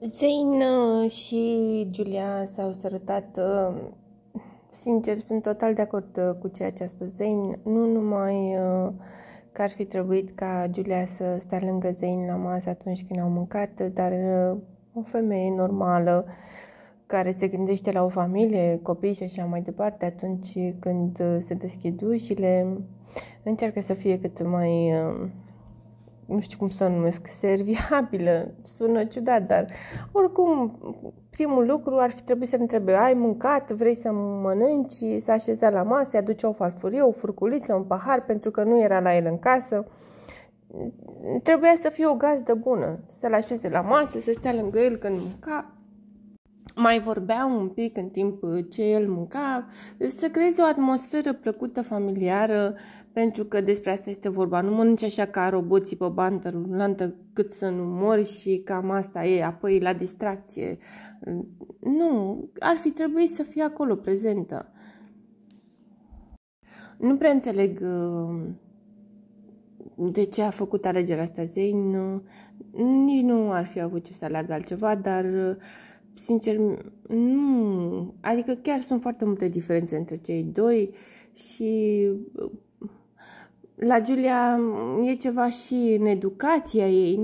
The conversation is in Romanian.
Zain uh, și Julia s-au sărutat. Uh, sincer, sunt total de acord uh, cu ceea ce a spus Zain. Nu numai că ar fi trebuit ca Julia să stea lângă Zain la masă atunci când au mâncat, dar o femeie normală care se gândește la o familie, copii și așa mai departe, atunci când se deschid ușile, încearcă să fie cât mai nu știu cum să o numesc, serviabilă, sună ciudat, dar oricum, primul lucru ar fi trebuit să ne întrebe, ai mâncat, vrei să mănânci, să așeza la masă, aduce o farfurie, o furculiță, un pahar, pentru că nu era la el în casă. Trebuia să fie o gazdă bună, să-l așeze la masă, să stea lângă el când mânca, mai vorbea un pic în timp ce el mânca, să creezi o atmosferă plăcută, familiară, pentru că despre asta este vorba. Nu mănânci așa ca roboții pe bandă rulantă cât să nu mori și cam asta e, apoi la distracție. Nu, ar fi trebuit să fie acolo prezentă. Nu prea înțeleg uh, de ce a făcut alegerea asta Zein. Nici nu ar fi avut ce să aleagă altceva, dar uh, sincer, nu. Adică chiar sunt foarte multe diferențe între cei doi și la Giulia e ceva și în educația ei.